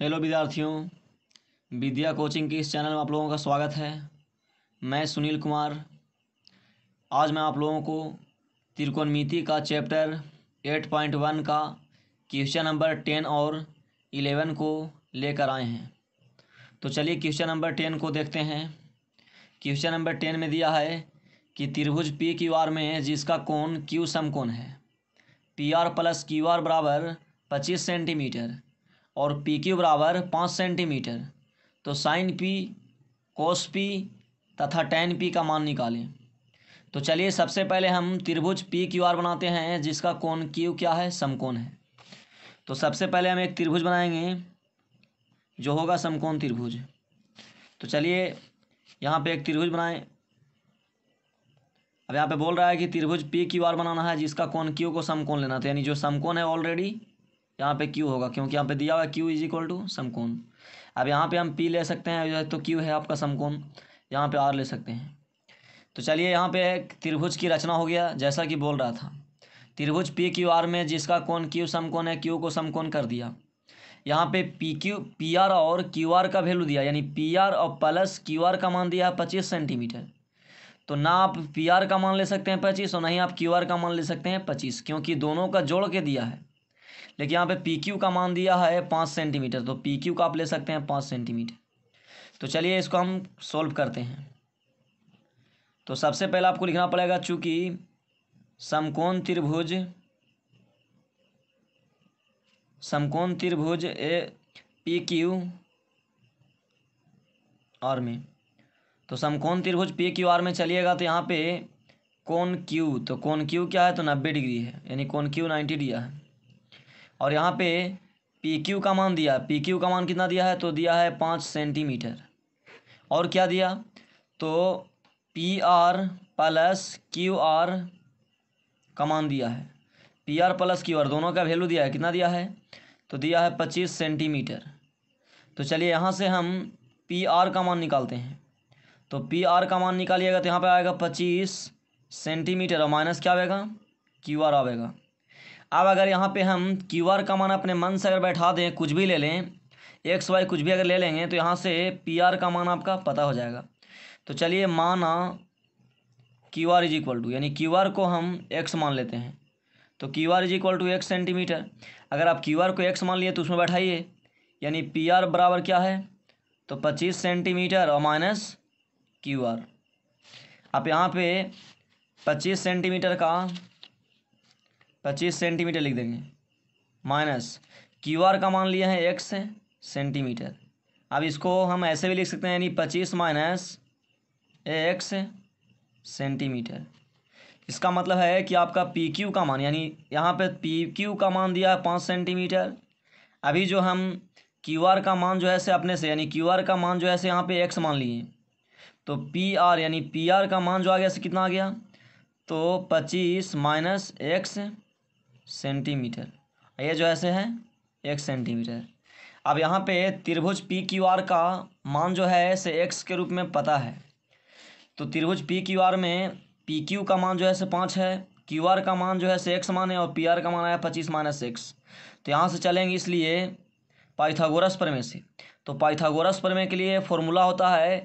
hello विद्यार्थियों विद्या coaching के इस चैनल में आप लोगों का स्वागत है मैं सुनील कुमार आज मैं आप लोगों को त्रिकोणमिति का चैप्टर 8.1 का क्वेश्चन नंबर 10 और 11 को लेकर आए हैं तो चलिए क्वेश्चन नंबर 10 को देखते हैं क्वेश्चन नंबर 10 में दिया है कि त्रिभुज पी क्यू आर में जिसका कोण क्यू समकोण है P R plus Q R बराबर पच्चीस सेंटीमीटर और पी क्यू बराबर पाँच सेंटीमीटर तो साइन पी कोस पी तथा टेन पी का मान निकालें तो चलिए सबसे पहले हम त्रिभुज पी क्यू आर बनाते हैं जिसका कोण क्यू क्या है समकोण है तो सबसे पहले हम एक त्रिभुज बनाएंगे जो होगा समकोण त्रिभुज तो चलिए यहाँ पे एक त्रिभुज बनाएं अब यहाँ पे बोल रहा है कि त्रिभुज पी क्यू आर बनाना है जिसका कोण क्यू को समकोण लेना था तो यानी जो समकोण है ऑलरेडी यहाँ पे क्यू होगा क्योंकि यहाँ पे दिया हुआ है क्यू इज इक्वल टू समकोन अब यहाँ पे हम पी ले सकते हैं तो क्यू है आपका समकोन यहाँ पे आर ले सकते हैं तो चलिए यहाँ पे त्रिभुज की रचना हो गया जैसा कि बोल रहा था त्रिभुज पी क्यू आर में जिसका कौन क्यू समकोन है क्यू को समकोन कर दिया यहाँ पे पी क्यू पी आर और क्यू आर का वैल्यू दिया यानी पी आर और प्लस क्यू आर का मान दिया है पच्चीस सेंटीमीटर तो ना आप पी आर का मान ले सकते हैं पच्चीस और ना ही आप क्यू आर का मान ले सकते हैं पच्चीस क्योंकि दोनों का जोड़ के दिया है लेकिन यहाँ पे पी क्यू का मान दिया है पाँच सेंटीमीटर तो पी क्यू का आप ले सकते हैं पाँच सेंटीमीटर तो चलिए इसको हम सॉल्व करते हैं तो सबसे पहले आपको लिखना पड़ेगा चूँकि समकोण त्रिभुज समकोण त्रिभुज ए पी क्यू आर में तो समकोण त्रिभुज पी क्यू आर में चलिएगा तो यहाँ पे कोण क्यू तो कोण क्यू क्या है तो नब्बे डिग्री है यानी कोण क्यू नाइन्टी दिया है और यहाँ पे पी क्यू का मान दिया पी क्यू का मान कितना दिया है तो दिया है पाँच सेंटीमीटर और क्या दिया तो P R plus Q R का मान दिया है P R plus Q R दोनों का वैल्यू दिया है कितना दिया है तो दिया है पच्चीस सेंटीमीटर तो चलिए यहाँ से हम पी आर का मान निकालते हैं तो पी आर का मान निकालिएगा तो यहाँ पर आएगा पच्चीस सेंटीमीटर और माइनस क्या आएगा क्यू आर आएगा अब अगर यहाँ पे हम क्यू आर का मान अपने मन से अगर बैठा दें कुछ भी ले लें एक्स वाई कुछ भी अगर ले लेंगे तो यहाँ से पी आर का मान आपका पता हो जाएगा तो चलिए माना Q R is equal to यानी क्यू आर को हम एक्स मान लेते हैं तो Q R is equal to X centimetre अगर आप क्यू आर को एक्स मान लिए तो उसमें बैठाइए यानी पी आर बराबर क्या है तो पच्चीस सेंटीमीटर और माइनस क्यू आर आप यहाँ पे पच्चीस सेंटीमीटर का पच्चीस सेंटीमीटर लिख देंगे माइनस क्यू आर का मान लिया है एक्स सेंटीमीटर अब इसको हम ऐसे भी लिख सकते हैं यानी पच्चीस माइनस एक्स सेंटीमीटर इसका मतलब है कि आपका पी क्यू का मान यानी यहाँ पे पी क्यू का मान दिया है पाँच सेंटीमीटर अभी जो हम क्यू आर का मान जो है से अपने से यानी क्यू आर का मान जो है से यहाँ पे एक्स मान लिए तो पी आर यानी पी आर का मान जो आ गया से कितना आ गया तो पच्चीस माइनस एक्स सेंटीमीटर ये जो ऐसे है एक सेंटीमीटर अब यहाँ पे त्रिभुज पी क्यू आर का मान जो है से एक्स के रूप में पता है तो त्रिभुज पी क्यू आर में पी क्यू का मान जो है से पाँच है क्यू आर का मान जो है से एक्स मान है और पी आर का मान आया पच्चीस माइनस एक्स तो यहाँ से चलेंगे इसलिए पाइथागोरस प्रमेय से तो पाइथागोरस प्रमेय के लिए फॉर्मूला होता है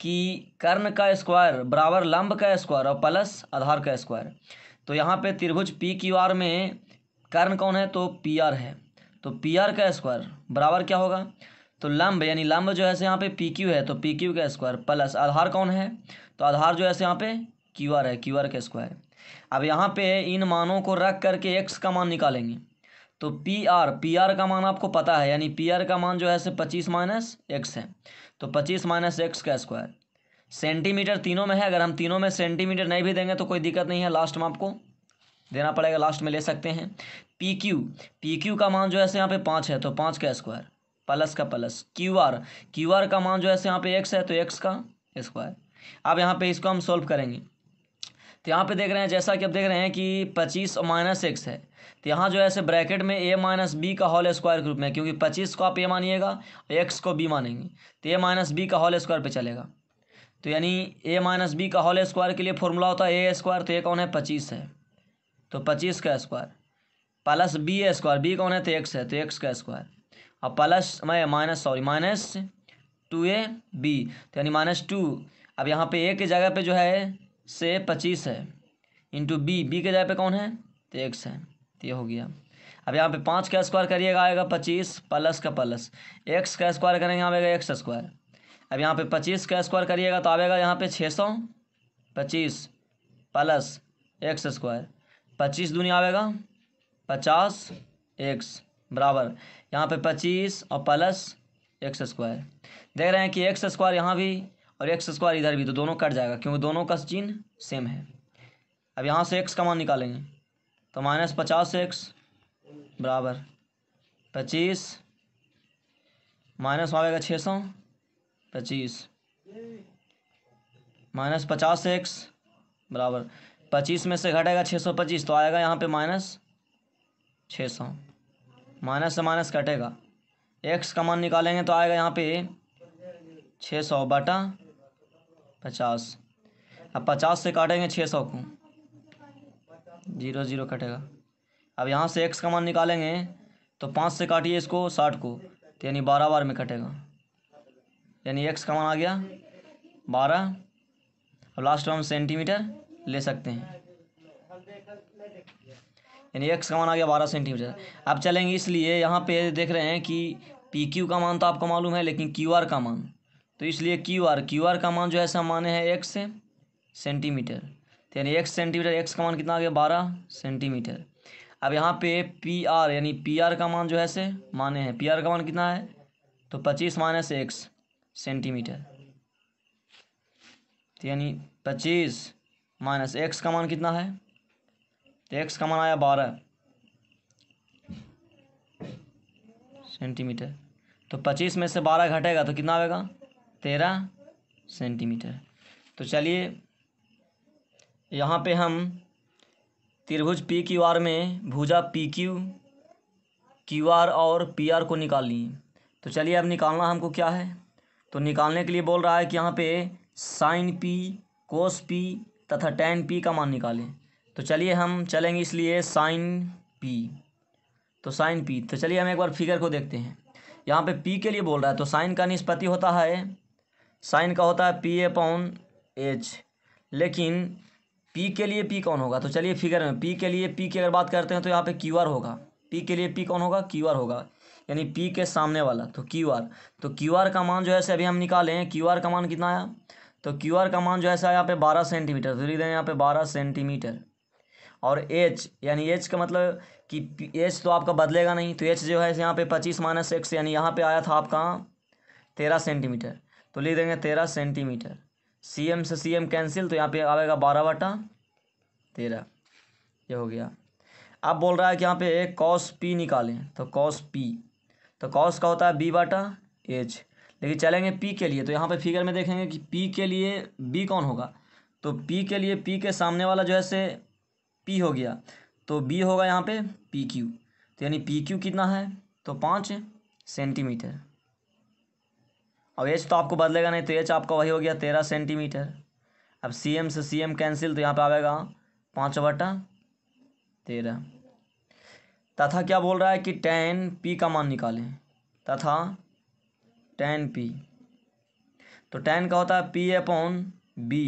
कि कर्ण का स्क्वायर बराबर लंब का स्क्वायर और प्लस आधार का स्क्वायर तो यहाँ पे त्रिभुज पी क्यू आर में कर्ण कौन है तो पी आर है तो पी आर का स्क्वायर बराबर क्या होगा तो लंब यानी लंब जो है यहाँ पे पी क्यू है तो पी क्यू का स्क्वायर प्लस आधार कौन है तो आधार जो है यहाँ पे क्यू आर है क्यू आर का स्क्वायर अब यहाँ पे इन मानों को रख करके एक्स का मान निकालेंगे तो पी आर पी आर का मान आपको पता है यानी पी आर का मान जो है से पच्चीस माइनस एक्स है तो पच्चीस माइनस एक्स का स्क्वायर सेंटीमीटर तीनों में है अगर हम तीनों में सेंटीमीटर नहीं भी देंगे तो कोई दिक्कत नहीं है लास्ट में आपको देना पड़ेगा लास्ट में ले सकते हैं पी क्यू पी क्यू का मान जो है यहाँ पे पाँच है तो पाँच का स्क्वायर प्लस का plus Q R Q R का मान जो है यहाँ पे एक्स है तो एक्स का स्क्वायर अब यहाँ पे इसको हम सॉल्व करेंगे तो यहाँ पे देख रहे हैं जैसा कि आप देख रहे हैं कि पच्चीस माइनस एक्स है तो यहाँ जो है ऐसे ब्रैकेट में ए माइनस बी का होल स्क्वायर के रूप में क्योंकि पच्चीस को आप ए मानिएगा एक्स को बी मानेंगे तो ए माइनस बी का होल स्क्वायर पे चलेगा तो यानी ए माइनस बी का होल स्क्वायर के लिए फॉर्मूला होता है ए स्क्वायर तो ए कौन है पच्चीस है तो पच्चीस का square plus B square B कौन है तो एक्स है तो एक्स का स्क्वायर और प्लस मैं minus sorry minus two A B तो यानी माइनस टू अब यहाँ पे ए के जगह पे जो है से पच्चीस है इंटू बी बी के जगह पे कौन है तो एक्स है तो ये हो गया अब यहाँ पे पाँच का स्क्वायर करिएगा आएगा पच्चीस प्लस का प्लस एक्स का स्क्वायर करेंगे आएगा एक्स स्क्वायर अब यहाँ पे पच्चीस का स्क्वायर करिएगा तो आवेगा यहाँ पे छः सौ पच्चीस प्लस एक्स स्क्वायर पच्चीस दुनिया आएगा पचास एक्स बराबर यहाँ पे पच्चीस और प्लस एक्स स्क्वायर देख रहे हैं कि एक्स स्क्वायर यहाँ भी और एक्स स्क्वायर इधर भी तो दोनों कट जाएगा क्योंकि दोनों का चिन्ह सेम है अब यहाँ से एक्स का मान निकालेंगे तो माइनस पचास एक्स बराबर पच्चीस माइनस आएगा छः सौ पच्चीस माइनस पचास एक्स बराबर पच्चीस में से घटेगा छः सौ पच्चीस तो आएगा यहाँ पे माइनस छः सौ माइनस से माइनस कटेगा एक्स का मान निकालेंगे तो आएगा यहाँ पे छः सौ बटा पचास अब पचास से काटेंगे छः सौ को जीरो जीरो कटेगा अब यहाँ से एक्स का मान निकालेंगे तो पाँच से काटिए इसको साठ को तो यानी बारह बार में कटेगा यानी एक्स का मान आ गया बारह अब लास्ट में हम सेंटीमीटर ले सकते हैं यानी एक्स का मान आ गया बारह सेंटीमीटर अब चलेंगे इसलिए यहाँ पे देख रहे हैं कि पी क्यू का मान तो आपको मालूम है लेकिन क्यू आर का मान तो इसलिए क्यू आर क्यू आर का मान जो है माने हैं एक्स से सेंटीमीटर तो यानी एक्स सेंटीमीटर एक्स का मान कितना आ गया बारह सेंटीमीटर अब यहाँ पे पी आर यानी पी आर का मान जो है से माने हैं पी आर का मान कितना है तो पच्चीस माइनस एक्स सेंटीमीटर तो यानी पच्चीस माइनस एक्स का मान कितना है तो एक्स का मान आया बारह सेंटीमीटर तो पच्चीस में से बारह घटेगा तो कितना आएगा तेरह सेंटीमीटर तो चलिए यहाँ पे हम त्रिभुज पी क्यू आर में भुजा पी क्यू क्यू आर और पी आर को निकाल लिए तो चलिए अब निकालना हमको क्या है तो निकालने के लिए बोल रहा है कि यहाँ पे साइन पी कोस पी तथा टेन पी का मान निकालें तो चलिए हम चलेंगे इसलिए साइन पी तो साइन पी तो चलिए हम एक बार फिगर को देखते हैं यहाँ पे पी के लिए बोल रहा है तो साइन का निष्पत्ति होता है साइन का होता है पी ए पाउन एच लेकिन पी के लिए पी कौन होगा तो चलिए फिगर में पी के लिए पी की अगर बात करते हैं तो यहाँ पे क्यू आर होगा पी के लिए पी कौन होगा क्यू आर होगा यानी पी के सामने वाला तो क्यू आर तो क्यू आर का मान जो है अभी हम निकाले हैं क्यू आर का मान कितना आया तो क्यू आर तो का मान मतलब तो तो जो है से यहाँ पे बारह सेंटीमीटर तो लिख दें यहाँ पे बारह सेंटीमीटर और एच यानी एच का मतलब कि एच तो आपका बदलेगा नहीं तो एच जो है यहाँ पे पच्चीस माइनस एक्स यानी यहाँ पे आया था आपका तेरह सेंटीमीटर तो लिख देंगे तेरह सेंटीमीटर सी एम से सी एम कैंसिल तो यहाँ पे आएगा बारह बटा तेरह ये हो गया अब बोल रहा है कि यहाँ पे कॉस पी निकालें तो कॉस पी तो कॉस का होता है बी बाटा एच लेकिन चलेंगे पी के लिए तो यहाँ पे फिगर में देखेंगे कि पी के लिए बी कौन होगा तो पी के लिए पी के सामने वाला जो है से पी हो गया तो बी होगा यहाँ पे पी क्यू तो यानी पी क्यू कितना है तो पाँच सेंटीमीटर अब एच तो आपको बदलेगा नहीं तो एच आपका वही हो गया तेरह सेंटीमीटर अब सी एम से सी एम कैंसिल तो यहाँ पे आएगा पाँच बटा तेरह तथा क्या बोल रहा है कि टेन पी का मान निकालें तथा टेन पी तो टेन का होता है पी अपॉन बी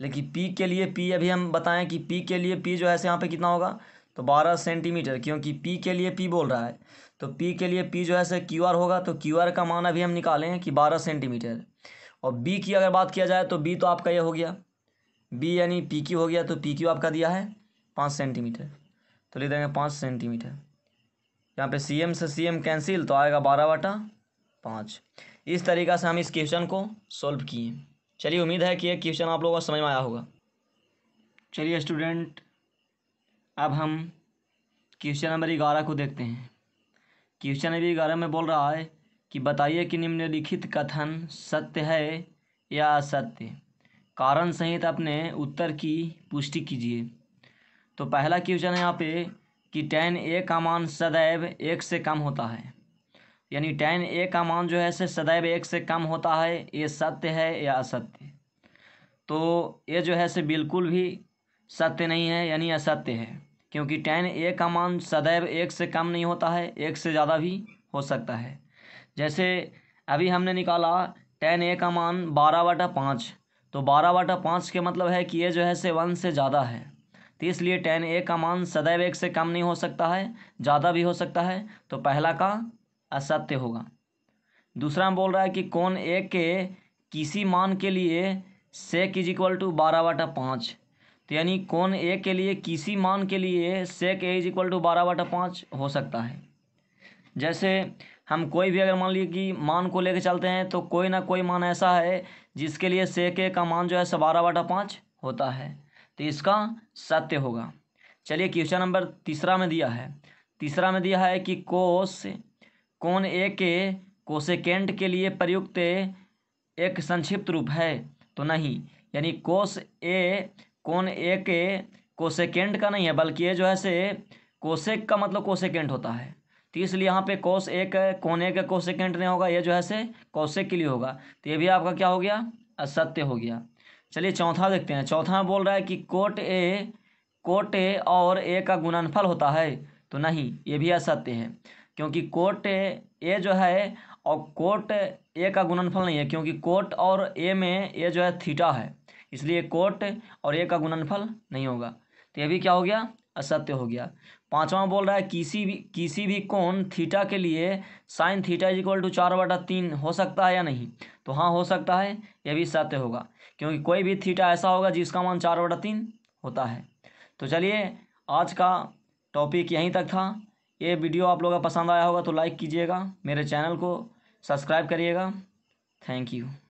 लेकिन पी के लिए पी अभी हम बताएं कि पी के लिए पी जो है यहाँ पे कितना होगा तो बारह सेंटीमीटर क्योंकि पी के लिए पी बोल रहा है तो पी के लिए पी जो है क्यू आर होगा तो क्यू आर का मान अभी हम निकालें कि बारह सेंटीमीटर और बी की अगर बात किया जाए तो बी तो आपका यह हो गया बी यानी पी क्यू हो गया तो पी क्यू आपका दिया है पाँच सेंटीमीटर तो लिख देंगे पाँच सेंटीमीटर यहाँ पे सी एम से सी एम कैंसिल तो आएगा बारह बटा पाँच इस तरीका से हम इस क्वेश्चन को सॉल्व किए चलिए उम्मीद है कि यह क्वेश्चन आप लोगों को समझ में आया होगा चलिए स्टूडेंट अब हम क्वेश्चन नंबर ग्यारह को देखते हैं क्वेश्चन नंबर ग्यारह में बोल रहा है कि बताइए कि निम्नलिखित कथन सत्य है या असत्य कारण सहित अपने उत्तर की पुष्टि कीजिए तो पहला क्वेश्चन है यहाँ पे कि टेन ए का मान सदैव एक से कम होता है यानी टेन ए का मान जो है से सदैव एक से कम होता है ये सत्य है या असत्य तो ये जो है से बिल्कुल भी सत्य नहीं है यानी असत्य है क्योंकि टेन ए का मान सदैव एक से कम नहीं होता है एक से ज़्यादा भी हो सकता है जैसे अभी हमने निकाला टेन ए का मान बारह बटा पाँच तो बारह बटा पाँच के मतलब है कि ये जो है से वन से ज़्यादा है तो इसलिए टेन ए का मान सदैव एक से कम नहीं हो सकता है ज़्यादा भी हो सकता है तो पहला का असत्य होगा दूसरा बोल रहा है कि कौन ए के किसी मान के लिए सेक इज इक्वल टू बारह वाटा पाँच तो यानी कौन ए के लिए किसी मान के लिए sec A is equal to बारह वाटा पाँच हो सकता है जैसे हम कोई भी अगर मान लीजिए कि मान को लेकर चलते हैं तो कोई ना कोई मान ऐसा है जिसके लिए सेक ए का मान जो है सो बारह वाटा पाँच होता है तो इसका सत्य होगा चलिए क्वेश्चन नंबर तीसरा में दिया है तीसरा में दिया है कि कोश कौन ए के कोसेकेंट के लिए प्रयुक्त एक संक्षिप्त रूप है तो नहीं यानी कोश ए कौन ए के कोशेकेंट का नहीं है बल्कि ये जो है से कोशेक का मतलब कोसेकेंट होता है तो इसलिए यहाँ पे कोस एक ए का कोशेकेंट नहीं होगा ये जो है से कोशेक के लिए होगा तो ये भी आपका क्या हो गया असत्य हो गया चलिए चौथा देखते हैं चौथा बोल रहा है कि कोट ए कोट ए और ए का गुणनफल होता है तो नहीं ये भी असत्य है क्योंकि कोट ए जो है और कोट ए का गुणनफल नहीं है क्योंकि कोट और ए में ए जो है थीटा है इसलिए कोट और ए का गुणनफल नहीं होगा तो ये भी क्या हो गया असत्य हो गया पांचवा बोल रहा है किसी भी किसी भी कोण थीटा के लिए sine theta is equal to चार बटा तीन हो सकता है या नहीं तो हाँ हो सकता है यह भी सत्य होगा क्योंकि कोई भी थीटा ऐसा होगा जिसका मान चार बटा तीन होता है तो चलिए आज का टॉपिक यहीं तक था ये वीडियो आप लोगों का पसंद आया होगा तो लाइक कीजिएगा मेरे चैनल को सब्सक्राइब करिएगा थैंक यू